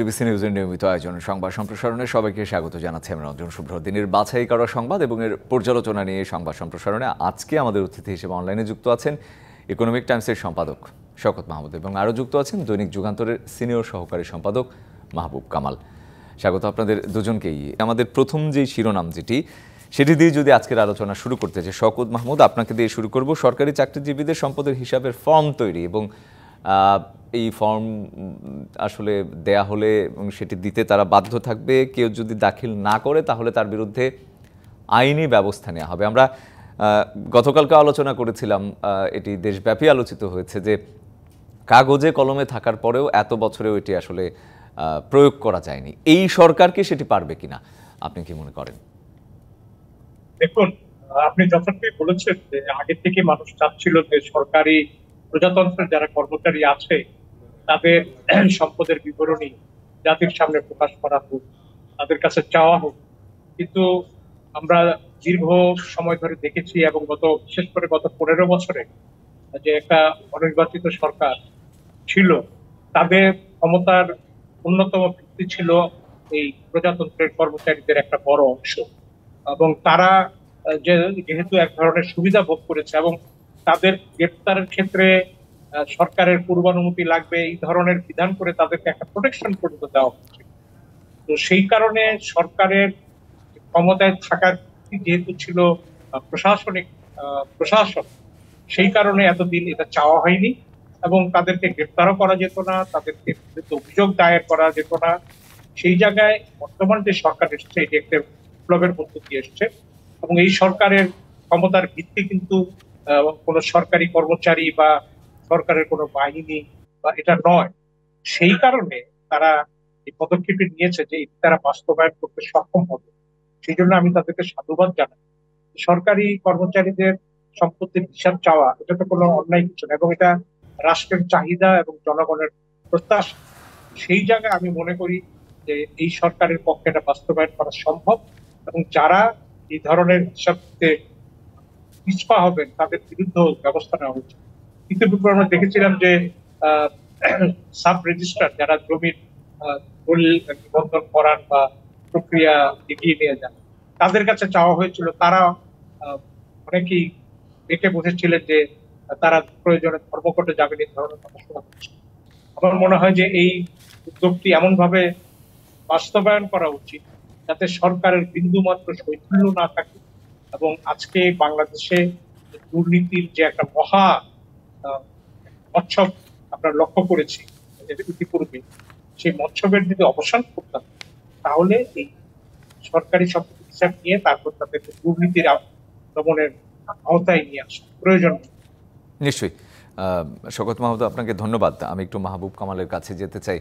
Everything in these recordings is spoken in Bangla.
বিবিসি নিউজের নিয়মিত আয়োজন সংবাদ সম্প্রসারণে সবাইকে স্বাগত জানাচ্ছি আমি রঞ্জন শুভ্র দিনের বাছাই করা সংবাদ এবং এর পর্যালোচনা নিয়ে সংবাদ সম্প্রসারণে আজকে আমাদের অতিথি হিসেবে অনলাইনে যুক্ত আছেন ইকোনমিক টাইমসের সম্পাদক শকত মাহমুদ এবং আরও যুক্ত আছেন দৈনিক যুগান্তরের সিনিয়র সহকারী সম্পাদক মাহবুব কামাল স্বাগত আপনাদের দুজনকেই আমাদের প্রথম যে শিরোনাম যেটি সেটি দিয়ে যদি আজকের আলোচনা শুরু করতে চাই শকত মাহমুদ আপনাকে দিয়ে শুরু করব সরকারি চাকরিজীবীদের সম্পদের হিসাবের ফর্ম তৈরি এবং এই ফর্ম আসলে দেয়া হলে এবং সেটি দিতে তারা বাধ্য থাকবে কেউ যদি দাখিল না করে তাহলে তার বিরুদ্ধে আইনি ব্যবস্থা নেওয়া হবে আমরা গতকালকে আলোচনা করেছিলাম এটি দেশব্যাপী আলোচিত হয়েছে যে কাগজে কলমে থাকার পরেও এত বছরেও এটি আসলে প্রয়োগ করা যায়নি এই সরকারকে সেটি পারবে কিনা আপনি কি মনে করেন দেখুন আপনি যথার্থই বলেছেন যে আগের থেকে মানুষ চাচ্ছিল যে সরকারি প্রজাতন্ত্রের যারা কর্মচারী আছে তাদের সম্পদের বিবরণী জাতির সামনে প্রকাশ করা হোক তাদের কাছে চাওয়া হোক কিন্তু আমরা দীর্ঘ সময় ধরে দেখেছি এবং গত বিশেষ করে গত পনেরো বছরে যে একটা অনির্বাচিত সরকার ছিল তাদের ক্ষমতার অন্যতম ভিত্তি ছিল এই প্রজাতন্ত্রের কর্মচারীদের একটা বড় অংশ এবং তারা যেহেতু এক ধরনের সুবিধা ভোগ করেছে এবং তাদের গ্রেপ্তারের ক্ষেত্রে সরকারের পূর্বানুমতি লাগবে এই ধরনের বিধান করে তাদেরকে একটা প্রোটেকশন পর্যন্ত দেওয়া হচ্ছে তো সেই কারণে সরকারের ক্ষমতায় থাকার যেহেতু ছিল প্রশাসনিক প্রশাসন সেই কারণে এতদিন এটা চাওয়া হয়নি এবং তাদেরকে গ্রেপ্তারও করা যেত না তাদেরকে অভিযোগ দায়ের করা যেত না সেই জায়গায় বর্তমান যে সরকার এসছে এটি একটা বিপ্লবের মধ্য দিয়ে এসছে এবং এই সরকারের ক্ষমতার ভিত্তি কিন্তু কোনো সরকারি কর্মচারী বা সরকারের কোনো বাহিনী বা এটা নয় সেই কারণে তারা এই পদক্ষেপটি নিয়েছে যে এটি তারা বাস্তবায়ন করতে সক্ষম হবে সেই জন্য আমি তাদেরকে সাধুবাদ জানাই সরকারি কর্মচারীদের সম্পত্তির হিসাব চাওয়া এটা তো কোনো অন্যায় কিছু না এবং এটা রাষ্ট্রের চাহিদা এবং জনগণের প্রত্যাশা সেই জায়গায় আমি মনে করি যে এই সরকারের পক্ষে এটা বাস্তবায়ন করা সম্ভব এবং যারা এই ধরনের হিসাব দিতে পিছপা হবেন তাদের বিরুদ্ধেও ব্যবস্থা নেওয়া উচিত ইতিপূর্বে আমরা দেখেছিলাম যে সাব রেজিস্ট্রার যারা জমির দলিল নিবন্ধন করার বা প্রক্রিয়া এগিয়ে নিয়ে যান তাদের কাছে চাওয়া হয়েছিল তারা অনেকেই দেখে বসেছিলেন যে তারা প্রয়োজনে ধর্মকটে যাবেন এই ধরনের কথা আমার মনে হয় যে এই উদ্যোগটি এমনভাবে বাস্তবায়ন করা উচিত যাতে সরকারের বিন্দুমাত্র শৈথিল্য না থাকে এবং আজকে বাংলাদেশে দুর্নীতির যে একটা মহা মৎসব আমরা লক্ষ্য করেছি ইতিপূর্বে সেই মৎসবের যদি অবসান করতাম তাহলে এই সরকারি সব হিসাব নিয়ে তারপর তাদের দুর্নীতির দমনের আওতায় নিয়ে আসা প্রয়োজন নিশ্চয়ই শকত মাহমুদ আপনাকে ধন্যবাদ আমি একটু মাহবুব কামালের কাছে যেতে চাই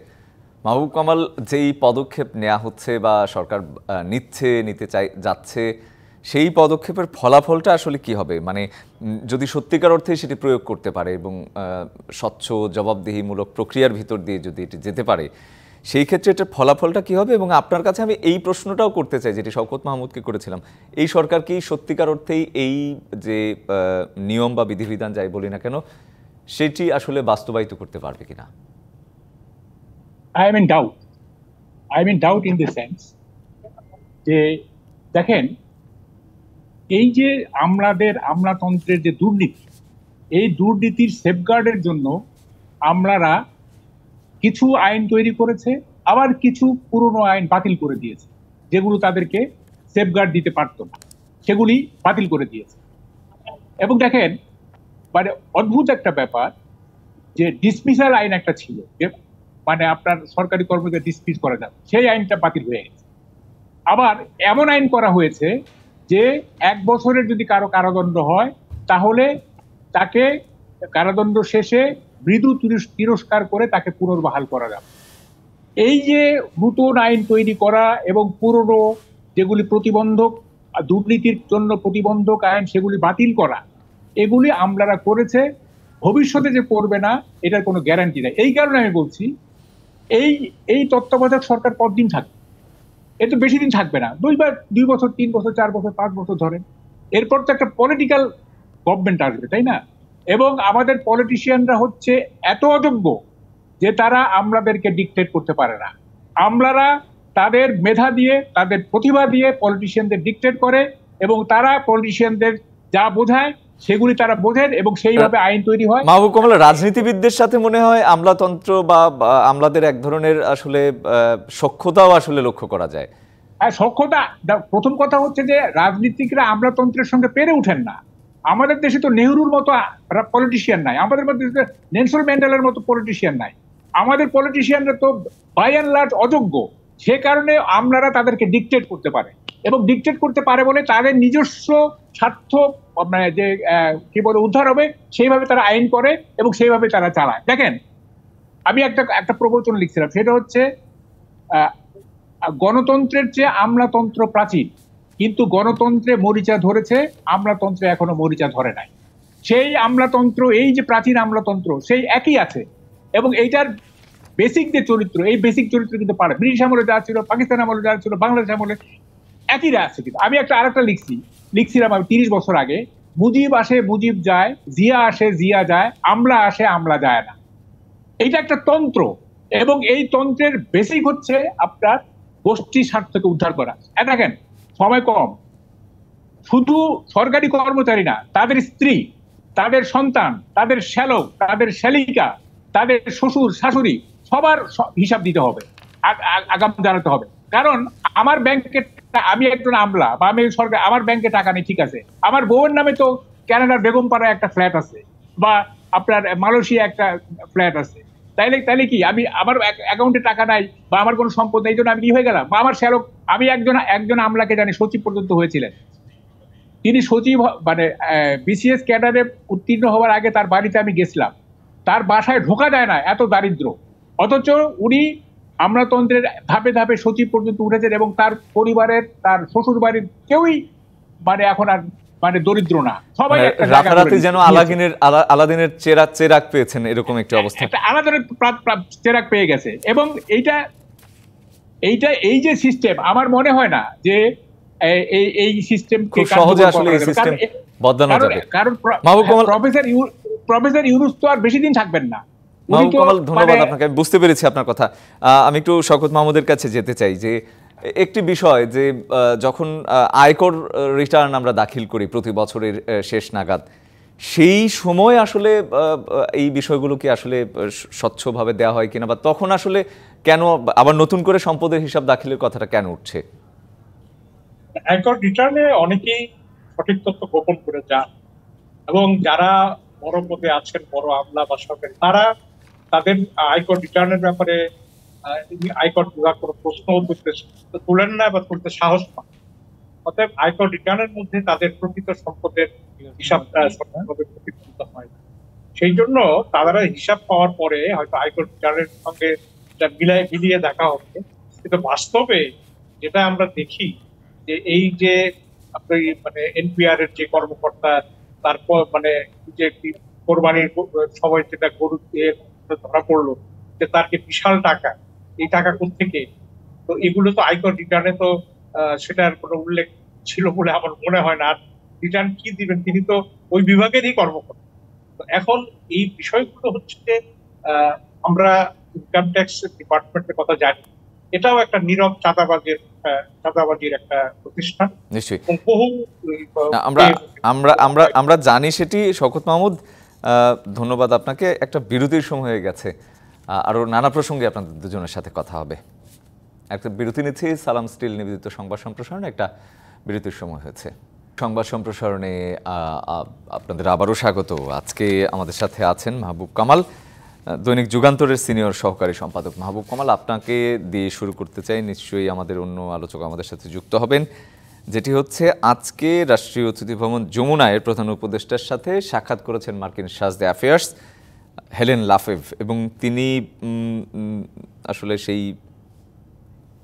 মাহবুব কামাল যেই পদক্ষেপ নেওয়া হচ্ছে বা সরকার নিচ্ছে নিতে চাই যাচ্ছে সেই পদক্ষেপের ফলাফলটা আসলে কি হবে মানে যদি সত্যিকার অর্থে সেটি প্রয়োগ করতে পারে এবং স্বচ্ছ জবাবদিহিমূলক প্রক্রিয়ার ভিতর দিয়ে যদি এটি যেতে পারে সেই ক্ষেত্রে এটার ফলাফলটা কি হবে এবং আপনার কাছে আমি এই প্রশ্নটাও করতে চাই যেটি শওকত মাহমুদকে করেছিলাম এই সরকার কি সত্যিকার অর্থেই এই যে নিয়ম বা বিধিবিধান যাই বলি না কেন সেটি আসলে বাস্তবায়িত করতে পারবে কিনা I doubt I doubt in the sense যে দেখেন এই যে আমলাদের আমলাতন্ত্রের যে দুর্নীতি এই দুর্নীতির সেফগার্ডের জন্য আমলারা কিছু আইন তৈরি করেছে আবার কিছু পুরনো আইন বাতিল করে দিয়েছে যেগুলো তাদেরকে সেফগার্ড দিতে পারত না সেগুলি বাতিল করে দিয়েছে এবং দেখেন মানে অদ্ভুত একটা ব্যাপার যে ডিসমিসাল আইন একটা ছিল যে মানে আপনার সরকারি কর্মীদের ডিসমিস করা যাবে সেই আইনটা বাতিল হয়ে গেছে আবার এমন আইন করা হয়েছে যে এক বছরের যদি কারো কারাদণ্ড হয় তাহলে তাকে কারাদণ্ড শেষে মৃদু তিরস্কার করে তাকে পুনর্বহাল করা যাবে এই যে নতুন আইন তৈরি করা এবং পুরনো যেগুলি প্রতিবন্ধক দুর্নীতির জন্য প্রতিবন্ধক আইন সেগুলি বাতিল করা এগুলি আমলারা করেছে ভবিষ্যতে যে করবে না এটার কোনো গ্যারান্টি নেই এই কারণে আমি বলছি এই এই তত্ত্বাবধায়ক সরকার পরদিন থাকবে এ তো বেশি দিন থাকবে না দুইবার দুই বছর তিন বছর চার বছর পাঁচ বছর ধরেন এরপর তো একটা পলিটিক্যাল গভর্নমেন্ট আসবে তাই না এবং আমাদের পলিটিশিয়ানরা হচ্ছে এত অযোগ্য যে তারা আমলাদেরকে ডিকটেট করতে পারে না আমলারা তাদের মেধা দিয়ে তাদের প্রতিভা দিয়ে পলিটিশিয়ানদের ডিকটেট করে এবং তারা পলিটিশিয়ানদের যা বোঝায় সেগুলি তারা বোঝেন এবং সেইভাবে আইন তৈরি হয় মাহবুব কমলা রাজনীতিবিদদের সাথে মনে হয় আমলাতন্ত্র বা আমলাদের এক ধরনের আসলে সক্ষতাও আসলে লক্ষ্য করা যায় হ্যাঁ সক্ষতা প্রথম কথা হচ্ছে যে রাজনীতিকরা আমলাতন্ত্রের সঙ্গে পেরে উঠেন না আমাদের দেশে তো নেহরুর মতো পলিটিশিয়ান নাই আমাদের মধ্যে নেলসন ম্যান্ডেলার মতো পলিটিশিয়ান নাই আমাদের পলিটিশিয়ানরা তো বাই অ্যান্ড লার্জ অযোগ্য সে কারণে আমলারা তাদেরকে ডিকটেট করতে পারে এবং ডিকটেট করতে পারে বলে তাদের নিজস্ব স্বার্থ মানে যে কি বলে উদ্ধার হবে সেইভাবে তারা আইন করে এবং সেইভাবে তারা চালায় দেখেন আমি একটা একটা প্রবচন লিখছিলাম সেটা হচ্ছে গণতন্ত্রের চেয়ে আমলাতন্ত্র প্রাচীন কিন্তু গণতন্ত্রে মরিচা ধরেছে আমলাতন্ত্রে এখনো মরিচা ধরে নাই সেই আমলাতন্ত্র এই যে প্রাচীন আমলাতন্ত্র সেই একই আছে এবং এইটার বেসিক যে চরিত্র এই বেসিক চরিত্র কিন্তু পারে ব্রিটিশ আমলে যা ছিল পাকিস্তান আমলে যা ছিল বাংলাদেশ আমলে একই রাজনীতি আমি একটা আরেকটা লিখছি লিখছিলাম আমি তিরিশ বছর আগে মুজিব আসে মুজিব যায় জিয়া আসে জিয়া যায় আমলা আসে আমলা যায় না এইটা একটা তন্ত্র এবং এই তন্ত্রের বেসিক হচ্ছে আপনার গোষ্ঠী স্বার্থকে উদ্ধার করা দেখেন সময় কম শুধু সরকারি কর্মচারী না তাদের স্ত্রী তাদের সন্তান তাদের শ্যালক তাদের শ্যালিকা তাদের শ্বশুর শাশুড়ি সবার হিসাব দিতে হবে আগাম জানাতে হবে কারণ আমার ব্যাংকের আমি একজন আমলা বা আমি সরকার আমার ব্যাংকে টাকা নেই ঠিক আছে আমার বউয়ের নামে তো ক্যানাডার পাড়ায় একটা ফ্ল্যাট আছে বা আপনার মালয়েশিয়া একটা ফ্ল্যাট আছে তাইলে তাইলে কি আমি আমার অ্যাকাউন্টে টাকা নাই বা আমার কোনো সম্পদ নেই জন্য আমি কি হয়ে গেলাম বা আমার শ্যারক আমি একজন একজন আমলাকে জানি সচিব পর্যন্ত হয়েছিলেন তিনি সচিব মানে বিসিএস ক্যাডারে উত্তীর্ণ হওয়ার আগে তার বাড়িতে আমি গেছিলাম তার বাসায় ঢোকা যায় না এত দারিদ্র অথচ উনি আমরাতন্ত্রের ধাপে ধাপে সচিব পর্যন্ত উঠেছেন এবং তার পরিবারের তার শ্বশুর বাড়ির কেউই মানে এখন আর মানে দরিদ্র না সবাই মানে রাতারাতি যেন আলাদিনের আলাদিনের চেরা চেরাক পেয়েছেন এরকম একটি অবস্থা আলাদিনের চেরাক পেয়ে গেছে এবং এইটা এইটা এই যে সিস্টেম আমার মনে হয় না যে এই এই সিস্টেম খুব সহজে আসলে এই সিস্টেম বদলানো যাবে কারণ প্রফেসর প্রফেসর হ্যাঁ, ইউনুস তো আর বেশি দিন থাকবেন না মাহবুব ধন্যবাদ মানে আপনাকে আমি বুঝতে পেরেছি আপনার কথা আমি একটু শকত মাহমুদের কাছে যেতে চাই যে একটি বিষয় যে যখন আয়কর রিটার্ন আমরা দাখিল করি প্রতি বছরের শেষ নাগাদ সেই সময় আসলে এই বিষয়গুলো কি আসলে স্বচ্ছভাবে দেওয়া হয় কিনা বা তখন আসলে কেন আবার নতুন করে সম্পদের হিসাব দাখিলের কথাটা কেন উঠছে আয়কর রিটার্নে অনেকেই সঠিক তথ্য গোপন করে যান এবং যারা বড় পদে আছেন বড় আমলা বা সরকারি তারা তাদের আয়কর রিটার্নের ব্যাপারে আয়কর বিভাগ কোনো প্রশ্ন করতে তুলেন না বা করতে সাহস পান অতএব আয়কর রিটার্নের মধ্যে তাদের প্রকৃত সম্পদের হিসাব সঠিকভাবে প্রতিফলিত হয় সেই জন্য তারা হিসাব পাওয়ার পরে হয়তো আয়কর রিটার্নের সঙ্গে মিলাই মিলিয়ে দেখা হবে কিন্তু বাস্তবে যেটা আমরা দেখি যে এই যে আপনি মানে এনপিআর এর যে কর্মকর্তা তারপর মানে যে কোরবানির সময় যেটা গরু মধ্যে ধরা পড়লো যে তার যে বিশাল টাকা এই টাকা কোন থেকে তো এগুলো তো আয়কর রিটার্নে তো সেটার কোনো উল্লেখ ছিল বলে আমার মনে হয় না রিটার্ন কি দিবেন তিনি তো ওই বিভাগেরই কর্মকর্তা তো এখন এই বিষয়গুলো হচ্ছে যে আমরা ইনকাম ট্যাক্স ডিপার্টমেন্টের কথা জানি এটাও একটা নীরব চাঁদাবাজের চাঁদাবাজির একটা প্রতিষ্ঠান নিশ্চয়ই বহু আমরা আমরা আমরা আমরা জানি সেটি শওকত মাহমুদ ধন্যবাদ আপনাকে একটা বিরতির সময় হয়ে গেছে আরও নানা প্রসঙ্গে আপনাদের দুজনের সাথে কথা হবে একটা বিরতি নিচ্ছি সালাম স্টিল নিবেদিত সংবাদ সম্প্রসারণে একটা বিরতির সময় হয়েছে সংবাদ সম্প্রসারণে আপনাদের আবারও স্বাগত আজকে আমাদের সাথে আছেন মাহবুব কামাল দৈনিক যুগান্তরের সিনিয়র সহকারী সম্পাদক মাহবুব কামাল আপনাকে দিয়ে শুরু করতে চাই নিশ্চয়ই আমাদের অন্য আলোচক আমাদের সাথে যুক্ত হবেন যেটি হচ্ছে আজকে রাষ্ট্রীয় অতিথি ভবন যমুনায় প্রধান উপদেষ্টার সাথে সাক্ষাৎ করেছেন মার্কিন সাজদে অ্যাফেয়ার্স হেলেন লাফেভ এবং তিনি আসলে সেই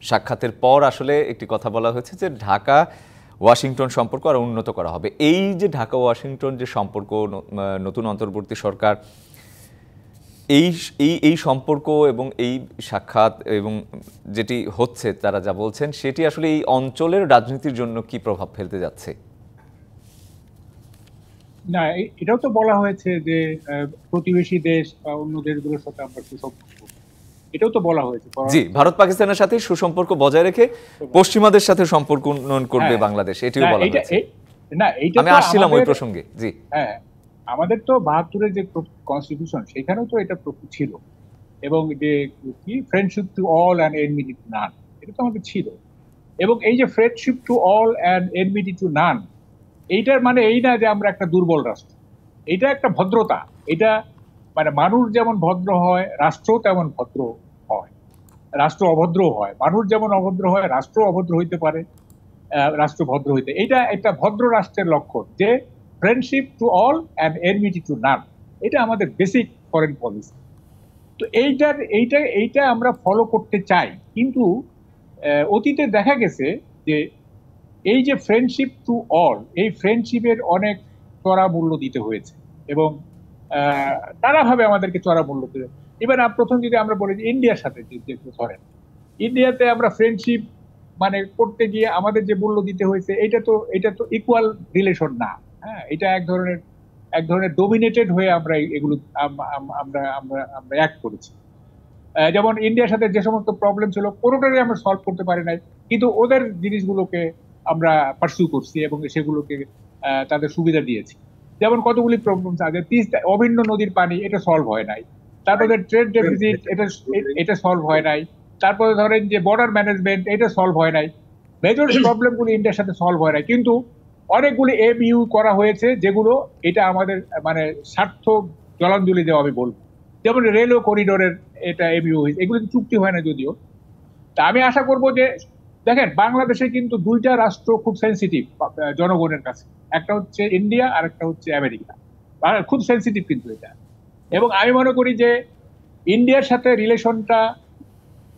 সাক্ষাতের পর আসলে একটি কথা বলা হয়েছে যে ঢাকা ওয়াশিংটন সম্পর্ক আরও উন্নত করা হবে এই যে ঢাকা ওয়াশিংটন যে সম্পর্ক নতুন অন্তর্বর্তী সরকার এই এই এই সম্পর্ক এবং এই সাক্ষাৎ এবং যেটি হচ্ছে তারা যা বলছেন সেটি আসলে এই অঞ্চলের রাজনীতির জন্য কি প্রভাব ফেলতে যাচ্ছে না এটাও তো বলা হয়েছে যে প্রতিবেশী দেশ বা অন্য দেশগুলোর সাথে আমরা সুসম্পর্ক এটাও তো বলা হয়েছে জি ভারত পাকিস্তানের সাথে সুসম্পর্ক বজায় রেখে পশ্চিমাদের সাথে সম্পর্ক উন্নয়ন করবে হ্যাঁ। বাংলাদেশ এটিও বলা হয়েছে না আমি আসছিলাম ওই প্রসঙ্গে জি হ্যাঁ আমাদের তো বাহাত্তরের যে কনস্টিটিউশন সেখানেও তো এটা ছিল এবং যে কি friendship to all and enmity to none এটা তো আমাদের ছিল এবং এই যে friendship to all and enmity to none এইটার মানে এই না যে আমরা একটা দুর্বল রাষ্ট্র এটা একটা ভদ্রতা এটা মানে মানুষ যেমন ভদ্র হয় রাষ্ট্র তেমন ভদ্র হয় রাষ্ট্র অভদ্র হয় মানুষ যেমন অভদ্র হয় রাষ্ট্র অভদ্র হইতে পারে রাষ্ট্র ভদ্র হইতে এটা একটা ভদ্র রাষ্ট্রের লক্ষণ যে friendship to all and enmity to none এটা আমাদের বেসিক ফরেন পলিসি তো এইটার এইটা এইটা আমরা ফলো করতে চাই কিন্তু অতীতে দেখা গেছে যে এই যে ফ্রেন্ডশিপ টু অল এই ফ্রেন্ডশিপের অনেক চড়া মূল্য দিতে হয়েছে এবং ভাবে আমাদেরকে চড়া মূল্য দিতে ইভেন প্রথম যদি আমরা বলি যে ইন্ডিয়ার সাথে ধরেন ইন্ডিয়াতে আমরা ফ্রেন্ডশিপ মানে করতে গিয়ে আমাদের যে মূল্য দিতে হয়েছে এটা তো এটা তো ইকুয়াল রিলেশন না হ্যাঁ এটা এক ধরনের এক ধরনের ডোমিনেটেড হয়ে আমরা এগুলো আমরা আমরা আমরা অ্যাক্ট করেছি যেমন ইন্ডিয়ার সাথে যে সমস্ত প্রবলেম ছিল কোনোটারই আমরা সলভ করতে পারি নাই কিন্তু ওদের জিনিসগুলোকে আমরা পার্সিউ করছি এবং সেগুলোকে তাদের সুবিধা দিয়েছি যেমন কতগুলি প্রবলেম আছে তিস্তা অভিন্ন নদীর পানি এটা সলভ হয় নাই তারপরে ট্রেড ডেফিসিট এটা এটা সলভ হয় নাই তারপরে ধরেন যে বর্ডার ম্যানেজমেন্ট এটা সলভ হয় নাই মেজর প্রবলেমগুলি ইন্ডিয়ার সাথে সলভ হয় নাই কিন্তু অনেকগুলি এম ইউ করা হয়েছে যেগুলো এটা আমাদের মানে স্বার্থ জলাঞ্জলি দেওয়া আমি বলব যেমন রেলও করিডোরের এটা এম ইউ হয়েছে এগুলো চুক্তি হয় না যদিও তা আমি আশা করব যে দেখেন বাংলাদেশে কিন্তু দুইটা রাষ্ট্র খুব সেন্সিটিভ জনগণের কাছে একটা হচ্ছে ইন্ডিয়া আর একটা হচ্ছে আমেরিকা খুব সেন্সিটিভ কিন্তু এটা এবং আমি মনে করি যে ইন্ডিয়ার সাথে রিলেশনটা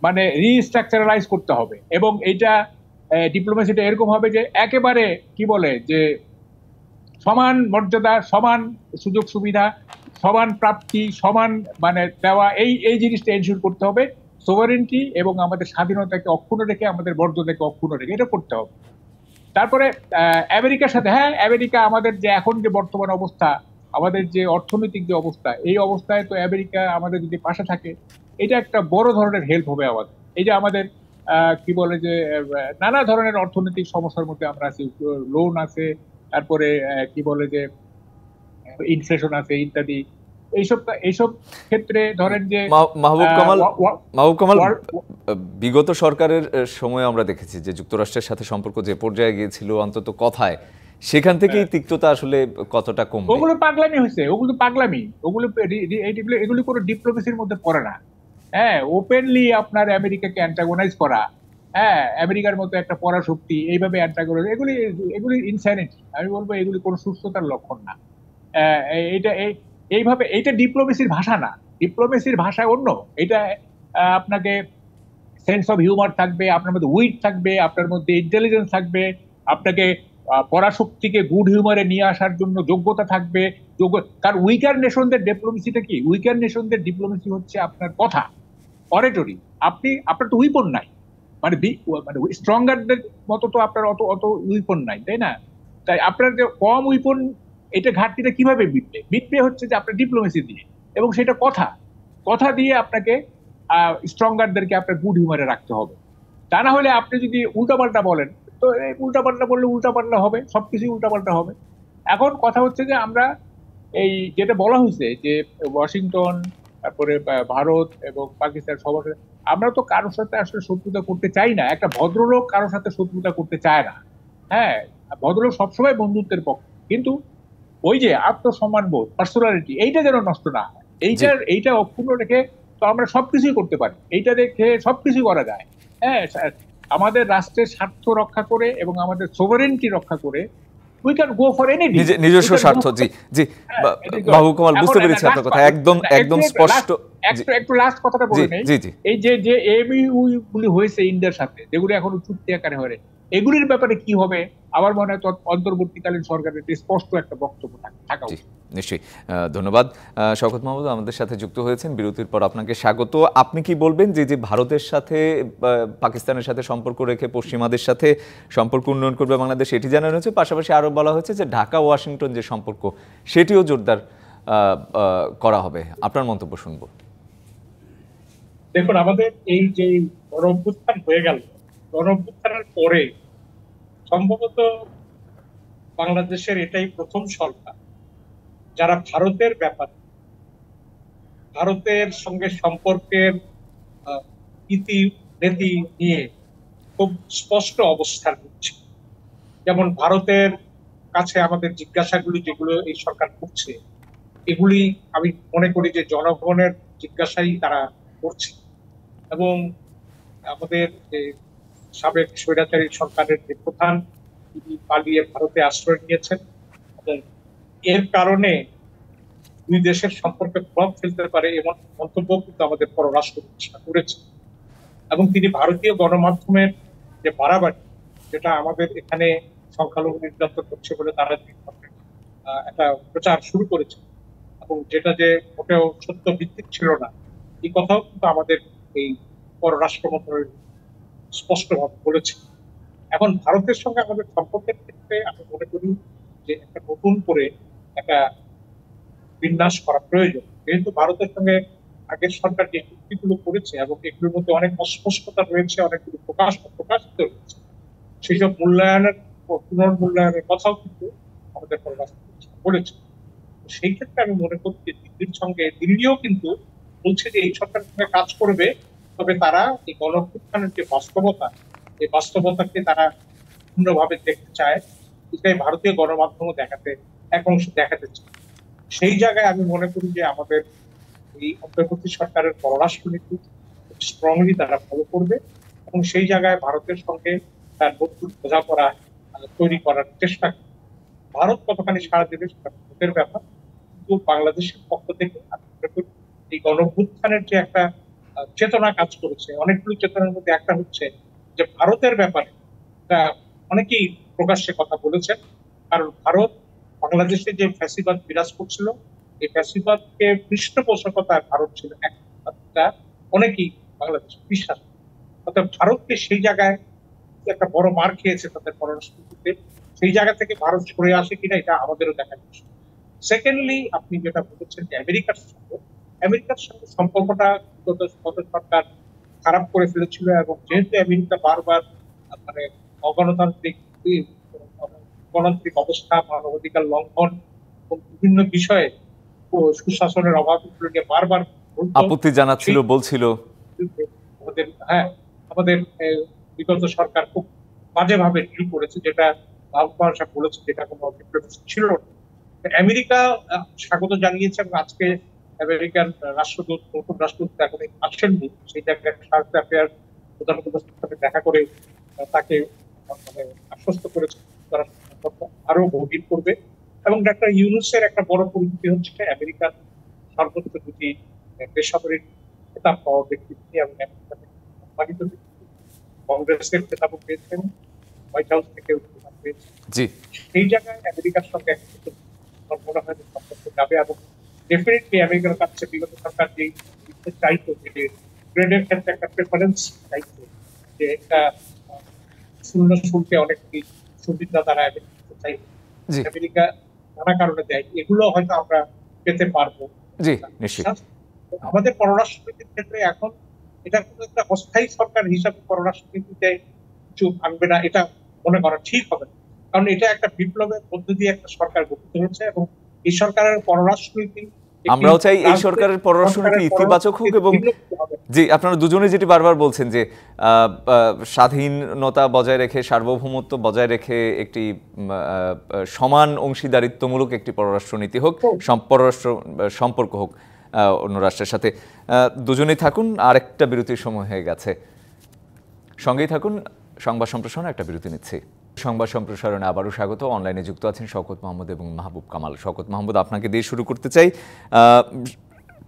মানে রিস্ট্রাকচারালাইজ করতে হবে এবং এটা ডিপ্লোমেসিটা এরকম হবে যে একেবারে কি বলে যে সমান মর্যাদা সমান সুযোগ সুবিধা সমান প্রাপ্তি সমান মানে দেওয়া এই এই জিনিসটা এনশিওর করতে হবে সোভারেন্টি এবং আমাদের স্বাধীনতাকে অক্ষুণ্ণ রেখে আমাদের মর্যাদাকে অক্ষুণ্ণ রেখে এটা করতে হবে তারপরে আমেরিকার সাথে হ্যাঁ আমেরিকা আমাদের যে এখন যে বর্তমান অবস্থা আমাদের যে অর্থনৈতিক যে অবস্থা এই অবস্থায় তো আমেরিকা আমাদের যদি পাশে থাকে এটা একটা বড় ধরনের হেল্প হবে আমাদের এই যে আমাদের কি বলে যে নানা ধরনের অর্থনৈতিক সমস্যার মধ্যে আমরা আছি লোন আছে তারপরে কি বলে যে ইনফ্লেশন আছে ইত্যাদি এইসব এইসব ক্ষেত্রে ধরেন যে মাহবুব কামাল মাহবুব কামাল বিগত সরকারের সময় আমরা দেখেছি যে যুক্তরাষ্ট্রের সাথে সম্পর্ক যে পর্যায়ে গিয়েছিল অন্তত কথায় সেখান থেকেই হ্যাঁ। তিক্ততা আসলে কতটা কম ওগুলো পাগলামি হয়েছে ওগুলো পাগলামি ওগুলো এগুলো কোনো ডিপ্লোমেসির মধ্যে পড়ে না হ্যাঁ ওপেনলি আপনার আমেরিকাকে অ্যান্টাগোনাইজ করা হ্যাঁ আমেরিকার মতো একটা পরাশক্তি এইভাবে অ্যান্টাগোনাইজ এগুলি এগুলি ইনস্যানিটি আমি বলবো এগুলি কোনো সুস্থতার লক্ষণ না এই এইভাবে এইটা ডিপ্লোমেসির ভাষা না ডিপ্লোমেসির ভাষা অন্য এটা আপনাকে সেন্স অফ হিউমার থাকবে আপনার মধ্যে উইট থাকবে আপনার মধ্যে ইন্টেলিজেন্স থাকবে আপনাকে পরাশক্তিকে গুড হিউমারে নিয়ে আসার জন্য যোগ্যতা থাকবে যোগ্য কারণ উইকার নেশনদের ডিপ্লোমেসিটা কি উইকার নেশনদের ডিপ্লোমেসি হচ্ছে আপনার কথা অরেটরি আপনি আপনার তো উইপন নাই মানে মানে স্ট্রঙ্গারদের মতো তো আপনার অত অত উইপন নাই তাই না তাই আপনার যে কম উইপন এটা ঘাটতিটা কিভাবে মিটবে মিটবে হচ্ছে যে আপনার ডিপ্লোমেসি দিয়ে এবং সেটা কথা কথা দিয়ে আপনাকে স্ট্রঙ্গারদেরকে আপনার গুড হিউমারে রাখতে হবে তা না হলে আপনি যদি উল্টাপাল্টা বলেন তো উল্টাপাল্টা বললে উল্টাপাল্টা হবে সব কিছুই উল্টাপাল্টা হবে এখন কথা হচ্ছে যে আমরা এই যেটা বলা হয়েছে যে ওয়াশিংটন তারপরে ভারত এবং পাকিস্তান সবার সাথে আমরা তো কারোর সাথে আসলে শত্রুতা করতে চাই না একটা ভদ্রলোক কারোর সাথে শত্রুতা করতে চায় না হ্যাঁ ভদ্রলোক সবসময় বন্ধুত্বের পক্ষে কিন্তু ওই যে আত্মসম্মান বোধ পার্সোনালিটি এইটা যেন নষ্ট না হয় এইটার এইটা অক্ষুণ্ণ রেখে তো আমরা সবকিছুই করতে পারি এইটা দেখে সবকিছুই করা যায় হ্যাঁ আমাদের রাষ্ট্রের স্বার্থ রক্ষা করে এবং আমাদের সোভারেনটি রক্ষা করে we can go for any নিজস্ব স্বার্থ জি জি বাবু কমাল বুঝতে পেরেছি আপনার কথা একদম একদম স্পষ্ট একটু একটু লাস্ট কথাটা বলে নেই এই যে যে এমইউ e গুলি হয়েছে ইন্ডিয়ার সাথে যেগুলো এখন চুক্তি আকারে হয় এগুলির ব্যাপারে কি হবে আমার মনে হয় অন্তর্বর্তীকালীন সরকারের স্পষ্ট একটা বক্তব্য থাকা নিশ্চয়ই ধন্যবাদ শওকত মাহমুদ আমাদের সাথে যুক্ত হয়েছেন বিরতির পর আপনাকে স্বাগত আপনি কি বলবেন যে যে ভারতের সাথে পাকিস্তানের সাথে সম্পর্ক রেখে পশ্চিমাদের সাথে সম্পর্ক উন্নয়ন করবে বাংলাদেশ এটি জানানো হয়েছে পাশাপাশি আরও বলা হয়েছে যে ঢাকা ওয়াশিংটন যে সম্পর্ক সেটিও জোরদার করা হবে আপনার মন্তব্য শুনব দেখুন আমাদের এই যে হয়ে গেল গণভ্যুত্থানের পরে সম্ভবত বাংলাদেশের এটাই প্রথম সরকার যারা ভারতের ব্যাপার ভারতের সঙ্গে সম্পর্কের ইতি নীতি নিয়ে খুব স্পষ্ট অবস্থান হচ্ছে যেমন ভারতের কাছে আমাদের জিজ্ঞাসাগুলি যেগুলো এই সরকার করছে এগুলি আমি মনে করি যে জনগণের জিজ্ঞাসাই তারা করছে এবং আমাদের যে সাবেক স্বৈরাচারী সরকারের যে প্রধান তিনি পালিয়ে ভারতে আশ্রয় নিয়েছেন এর কারণে দুই দেশের সম্পর্কে প্রভাব ফেলতে পারে এমন মন্তব্য কিন্তু আমাদের পররাষ্ট্র প্রতিষ্ঠা করেছে এবং তিনি ভারতীয় গণমাধ্যমের যে বাড়াবাড়ি যেটা আমাদের এখানে সংখ্যালঘু নির্যাতন করছে বলে তারা একটা প্রচার শুরু করেছে এবং যেটা যে মোটেও সত্য ভিত্তিক ছিল না এই কথাও কিন্তু আমাদের এই পররাষ্ট্র মন্ত্রণালয়ের স্পষ্টভাবে বলেছে এখন ভারতের সঙ্গে আমাদের সম্পর্কের ক্ষেত্রে আমি মনে করি যে একটা নতুন করে একটা বিন্যাস করা প্রয়োজন যেহেতু ভারতের সঙ্গে আগের সরকার যে চুক্তিগুলো করেছে এবং এগুলোর মধ্যে অনেক অস্পষ্টতা রয়েছে অনেকগুলো প্রকাশ প্রকাশিত রয়েছে সেই সব মূল্যায়নের পুনর্মূল্যায়নের কথাও কিন্তু আমাদের পররাষ্ট্র বলেছে সেই ক্ষেত্রে আমি মনে করছি দিল্লির সঙ্গে দিল্লিও কিন্তু বলছে যে এই সরকারের সঙ্গে কাজ করবে তবে তারা এই গণঅভ্যুত্থানের যে বাস্তবতা এই বাস্তবতাকে তারা ভিন্নভাবে দেখতে চায় এটাই ভারতীয় গণমাধ্যমও দেখাতে এক অংশ দেখাতে চায় সেই জায়গায় আমি মনে করি যে আমাদের এই অন্তর্বর্তী সরকারের পররাষ্ট্র স্ট্রংলি তারা ফলো করবে এবং সেই জায়গায় ভারতের সঙ্গে তার বন্ধুর বোঝাপড়া তৈরি করার চেষ্টা ভারত কতখানি সাড়া দেবে সেটা ভারতের ব্যাপার কিন্তু বাংলাদেশের পক্ষ থেকে এই গণভূত্থানের যে একটা চেতনা কাজ করেছে অনেকগুলি চেতনার মধ্যে একটা হচ্ছে যে ভারতের ব্যাপারে অনেকেই প্রকাশ্যে কথা বলেছেন কারণ ভারত বাংলাদেশে যে ফ্যাসিবাদ বিরাজ করছিল এই ফ্যাসিবাদকে পৃষ্ঠপোষকতায় ভারত ছিল একটা অনেকেই বাংলাদেশ বিশ্বাস অর্থাৎ ভারতকে সেই জায়গায় একটা বড় মার খেয়েছে তাদের পররাষ্ট্রনীতিতে সেই জায়গা থেকে ভারত সরে আসে কিনা এটা আমাদেরও দেখা যাচ্ছে সেকেন্ডলি আপনি যেটা বলেছেন যে আমেরিকার সঙ্গে আমেরিকার সাথে সম্পর্কটা গত গত সরকার খারাপ করে ফেলেছিল এবং যেহেতু আমেরিকা বারবার মানে অগণতান্ত্রিক গণতান্ত্রিক অবস্থা মানবাধিকার লঙ্ঘন এবং বিভিন্ন বিষয়ে সুশাসনের অভাব নিয়ে বারবার আপত্তি জানাচ্ছিল বলছিল আমাদের হ্যাঁ আমাদের বিগত সরকার খুব বাজেভাবে ডিল করেছে যেটা ভারতবর্ষা বলেছে যেটা কোনো ছিল না আমেরিকা স্বাগত জানিয়েছে এবং আজকে আমেরিকান রাষ্ট্রদূত নতুন রাষ্ট্রদূত এখন আসেননি সেই জায়গায় সার্ক অ্যাফেয়ার প্রধান সাথে দেখা করে তাকে মানে আশ্বস্ত করেছে আরো গভীর করবে এবং ডাক্তার ইউনুসের একটা বড় পরিণতি হচ্ছে আমেরিকার সর্বোচ্চ দুটি বেসামরিক খেতাব পাওয়া ব্যক্তি এবং সম্মানিত কংগ্রেসের খেতাবও পেয়েছেন হোয়াইট হাউস থেকে সেই জায়গায় আমেরিকার সঙ্গে মনে হয় সম্পর্ক যাবে এবং ডেফিনেটলি আমেরিকার কাছে বিগত সরকার যে চাইতো যে গ্রেডের ক্ষেত্রে একটা প্রেফারেন্স চাইতো যে একটা শূন্য শুনতে অনেক সুবিধা তারা চাইতো আমেরিকা নানা কারণে দেয় এগুলো হয়তো আমরা পেতে পারবো আমাদের পররাষ্ট্রনীতির ক্ষেত্রে এখন এটা কোনো একটা অস্থায়ী সরকার হিসাবে পররাষ্ট্রনীতিতে কিছু আনবে না এটা মনে করা ঠিক হবে না কারণ এটা একটা বিপ্লবের মধ্য দিয়ে একটা সরকার গঠিত হয়েছে এবং এই সরকারের পররাষ্ট্রনীতি আমরাও চাই এই সরকারের পররাষ্ট্রনীতি ইতিবাচক হোক এবং জি আপনারা দুজনে যেটি বারবার বলছেন যে স্বাধীনতা বজায় রেখে সার্বভৌমত্ব বজায় রেখে একটি সমান অংশীদারিত্বমূলক একটি পররাষ্ট্রনীতি হোক পররাষ্ট্র সম্পর্ক হোক অন্য রাষ্ট্রের সাথে দুজনেই থাকুন আরেকটা বিরতির সময় হয়ে গেছে সঙ্গেই থাকুন সংবাদ সম্প্রসারণ একটা বিরতি নিচ্ছি সংবাদ সম্প্রসারণে আবারও স্বাগত অনলাইনে যুক্ত আছেন শকত মাহমুদ এবং মাহবুব কামাল শকত মাহমুদ আপনাকে দিয়ে শুরু করতে চাই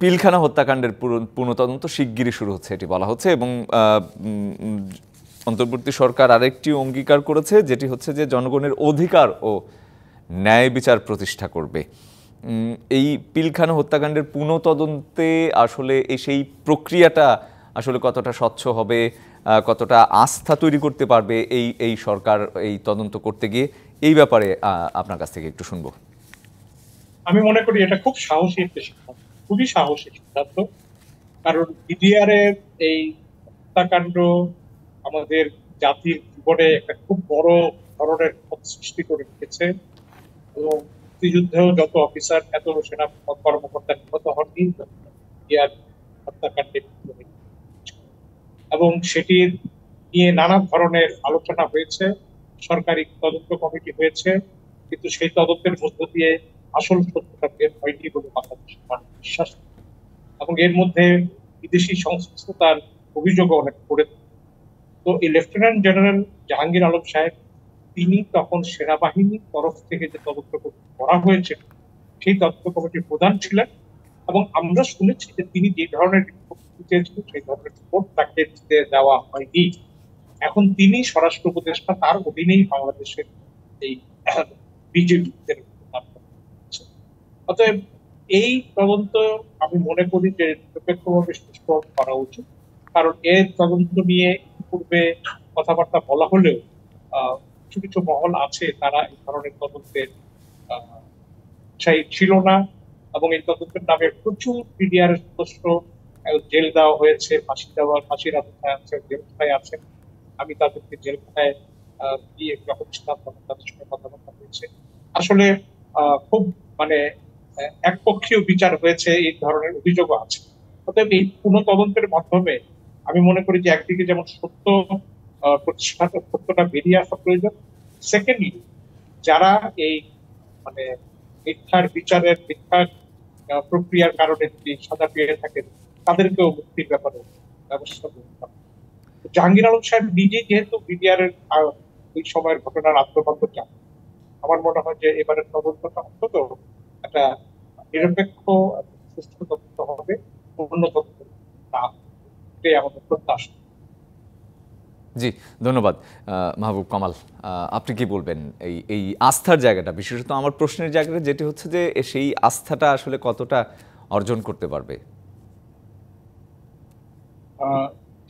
পিলখানা হত্যাকাণ্ডের পুনঃতদন্ত শিগগিরই শুরু হচ্ছে এটি বলা হচ্ছে এবং অন্তর্বর্তী সরকার আরেকটি অঙ্গীকার করেছে যেটি হচ্ছে যে জনগণের অধিকার ও ন্যায় বিচার প্রতিষ্ঠা করবে এই পিলখানা হত্যাকাণ্ডের পুনঃতদন্তে আসলে সেই প্রক্রিয়াটা আসলে কতটা স্বচ্ছ হবে কতটা আস্থা তৈরি করতে পারবে এই এই সরকার এই তদন্ত করতে গিয়ে এই ব্যাপারে আপনার কাছ থেকে একটু শুনবো আমি মনে করি এটা খুব সাহসী একটা সিদ্ধান্ত খুবই সাহসী সিদ্ধান্ত কারণ বিডিআর এর এই হত্যাকাণ্ড আমাদের জাতির জীবনে একটা খুব বড় ধরনের সৃষ্টি করে রেখেছে এবং মুক্তিযুদ্ধেও যত অফিসার এত সেনা কর্মকর্তা নিহত হননি হত্যাকাণ্ডে এবং সেটির নিয়ে নানা ধরনের আলোচনা হয়েছে সরকারি তদন্ত কমিটি হয়েছে কিন্তু সেই তদন্তের মধ্য দিয়ে আসল সত্যটা বের হয়নি বলে বাংলাদেশের মানুষ বিশ্বাস এবং এর মধ্যে বিদেশি সংশ্লিষ্টতার অভিযোগও অনেক পড়ে তো এই লেফটেন্যান্ট জেনারেল জাহাঙ্গীর আলম সাহেব তিনি তখন সেনাবাহিনীর তরফ থেকে যে তদন্ত করা হয়েছে সেই তদন্ত কমিটির প্রধান ছিলেন এবং আমরা শুনেছি যে তিনি যে ধরনের চেঞ্জ সেই ধরনের রিপোর্ট তাকে দিতে দেওয়া হয়নি এখন তিনি স্বরাষ্ট্র উপদেষ্টা তার অধীনেই বাংলাদেশের এই বিজেপিদের অতএব এই তদন্ত আমি মনে করি যে নিরপেক্ষভাবে সুস্পষ্ট করা উচিত কারণ এর তদন্ত নিয়ে পূর্বে কথাবার্তা বলা হলেও কিছু কিছু মহল আছে তারা এই ধরনের তদন্তের উৎসাহী ছিল না এবং এই তদন্তের নামে প্রচুর মিডিয়ার সদস্য জেল দেওয়া হয়েছে ফাঁসি দেওয়ার ফাঁসির অপেক্ষায় আছে জেল কোথায় আছেন আমি তাদেরকে জেল কোথায় দিয়ে যখন ছিলাম তখন তাদের সঙ্গে কথাবার্তা হয়েছে আসলে খুব মানে একপক্ষীয় বিচার হয়েছে এই ধরনের অভিযোগও আছে অতএব এই পুনঃ তদন্তের মাধ্যমে আমি মনে করি যে একদিকে যেমন সত্য প্রতিষ্ঠা সত্যটা বেরিয়ে আসা প্রয়োজন সেকেন্ডলি যারা এই মানে মিথ্যার বিচারের মিথ্যার প্রক্রিয়ার কারণে সাদা পেয়ে থাকেন তাদেরকেও মুক্তির ব্যাপারে ব্যবস্থা করতাম জাহাঙ্গীর আলম সাহেব নিজে যেহেতু বিডিআর এর ওই সময়ের ঘটনার আত্মপক্ষ চান আমার মনে হয় যে এবারের তদন্তটা অন্তত একটা নিরপেক্ষ সুস্থ তদন্ত হবে অন্য তদন্ত না এটাই আমাদের প্রত্যাশা জি ধন্যবাদ মাহবুব কামাল আপনি কি বলবেন এই এই আস্থার জায়গাটা বিশেষত আমার প্রশ্নের জায়গাটা যেটি হচ্ছে যে সেই আস্থাটা আসলে কতটা অর্জন করতে পারবে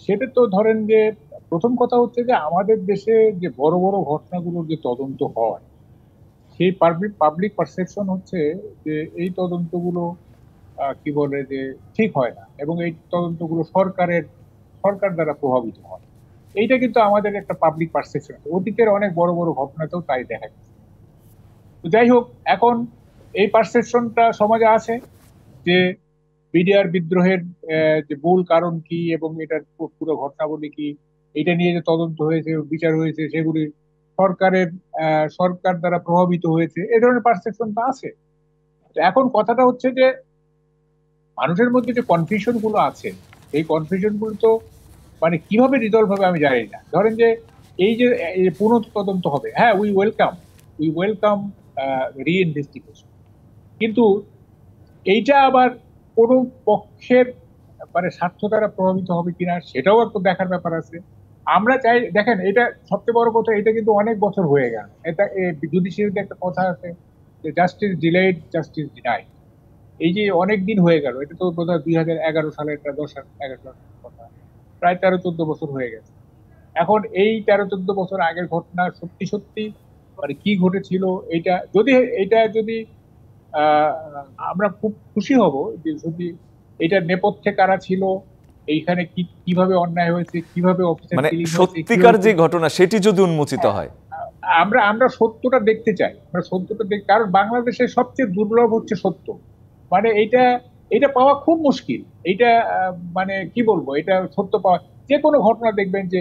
সেটা তো ধরেন যে প্রথম কথা হচ্ছে যে আমাদের দেশে যে বড় বড় ঘটনাগুলোর যে তদন্ত হয় সেই পাবলিক পাবলিক পারসেপশন হচ্ছে যে এই তদন্তগুলো কি বলে যে ঠিক হয় না এবং এই তদন্তগুলো সরকারের সরকার দ্বারা প্রভাবিত হয় এইটা কিন্তু আমাদের একটা পাবলিক পারসেপশন অতীতের অনেক বড় বড় ঘটনাতেও তাই দেখা গেছে তো যাই হোক এখন এই পারসেপশনটা সমাজে আছে যে বিডিআর বিদ্রোহের যে মূল কারণ কি এবং এটার পুরো ঘটনাবলী কি এটা নিয়ে যে তদন্ত হয়েছে বিচার হয়েছে সেগুলি সরকারের সরকার দ্বারা প্রভাবিত হয়েছে এ ধরনের পারসেপশন তো আছে এখন কথাটা হচ্ছে যে মানুষের মধ্যে যে কনফিউশন গুলো আছে এই কনফিউশন গুলো তো মানে কিভাবে রিজলভ হবে আমি জানি না ধরেন যে এই যে পুনঃ তদন্ত হবে হ্যাঁ we welcome we welcome reinvestigation কিন্তু এইটা আবার কোনো পক্ষের মানে স্বার্থ দ্বারা প্রভাবিত হবে কিনা সেটাও একটা দেখার ব্যাপার আছে আমরা চাই দেখেন এটা সবচেয়ে বড় কথা এটা কিন্তু অনেক বছর হয়ে গেল এটা জুডিশিয়ারিতে একটা কথা আছে যে জাস্টিস ডিলেড জাস্টিস ডিনাই এই যে অনেক দিন হয়ে গেল এটা তো বোধ হয় দুই হাজার এগারো সালের একটা দশ এগারো কথা প্রায় তেরো চোদ্দ বছর হয়ে গেছে এখন এই তেরো চোদ্দ বছর আগের ঘটনা সত্যি সত্যি মানে কি ঘটেছিল এটা যদি এটা যদি আমরা খুব খুশি হব যে যদি এটা নেপথ্যে কারা ছিল এইখানে কি কিভাবে অন্যায় হয়েছে কিভাবে মানে সত্যিকার যে ঘটনা সেটি যদি উন্মোচিত হ্যাঁ, হয় আমরা আমরা সত্যটা দেখতে চাই আমরা সত্যটা দেখ কারণ বাংলাদেশের সবচেয়ে দুর্লভ হচ্ছে সত্য মানে এটা এটা পাওয়া খুব মুশকিল এটা মানে কি বলবো এটা সত্য পাওয়া যে কোনো ঘটনা দেখবেন যে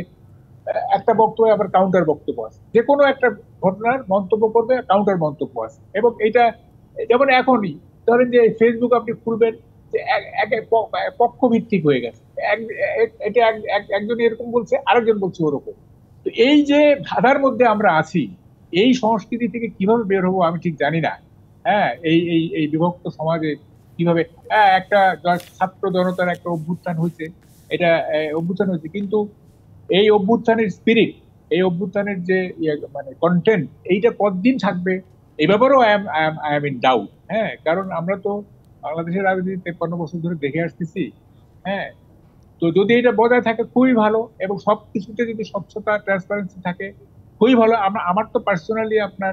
একটা বক্তব্য আবার কাউন্টার বক্তব্য আছে যে কোনো একটা ঘটনার মন্তব্য করবে কাউন্টার মন্তব্য আছে এবং এটা যেমন এখনই ধরেন যে ফেসবুক আপনি খুলবেন পক্ষ ভিত্তিক হয়ে গেছে এটা একজন এরকম বলছে আরেকজন বলছে ওরকম তো এই যে ধাঁধার মধ্যে আমরা আছি এই সংস্কৃতি থেকে কিভাবে বের হবো আমি ঠিক জানি না হ্যাঁ এই এই এই বিভক্ত সমাজে কিভাবে হ্যাঁ, একটা ছাত্র জনতার একটা অভ্যুত্থান হয়েছে এটা অভ্যুত্থান হয়েছে কিন্তু এই অভ্যুত্থানের স্পিরিট এই অভ্যুত্থানের যে ইয়ে, মানে কন্টেন্ট এইটা কতদিন থাকবে এই ব্যাপারেও I am I am I am in doubt হ্যাঁ কারণ আমরা তো বাংলাদেশের রাজনীতি তেপ্পান্ন বছর ধরে দেখে আসতেছি হ্যাঁ তো যদি এটা বজায় থাকে খুবই ভালো এবং সব কিছুতে যদি স্বচ্ছতা ট্রান্সপারেন্সি থাকে খুবই ভালো আমরা আমার তো পার্সোনালি আপনার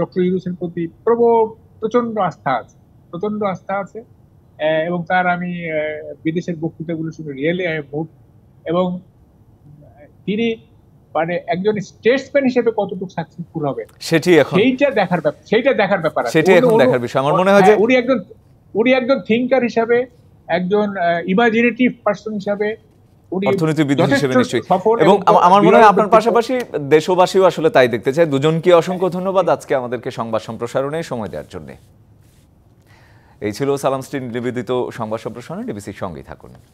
ডক্টর ইউরুসের প্রতি প্রবল প্রচন্ড আস্থা আছে প্রচন্ড আস্থা আছে এবং তার আমি বিদেশের বক্তৃতাগুলো শুনে রিয়েলি আই ভোট এবং তিনি মানে একজন স্টেটসম্যান হিসেবে কতটুকু সাকসেসফুল হবে সেটি এখন সেইটা দেখার ব্যাপার সেইটা দেখার ব্যাপার সেটি এখন দেখার বিষয় আমার মনে হয় হ্যাঁ, যে উনি একজন উনি একজন একজন ইমাজিনেটিভ অর্থনীতিবিদ হিসেবে নিশ্চয়ই এবং আমার মনে হয় আপনার পাশাপাশি দেশবাসীও আসলে তাই দেখতে চায় দুজনকে অসংখ্য ধন্যবাদ আজকে আমাদেরকে সংবাদ সম্প্রসারণে সময় দেওয়ার জন্য এই ছিল সালাম স্ট্রিন নিবেদিত সংবাদ সম্প্রসারণে ডিবিসির সঙ্গেই থাকুন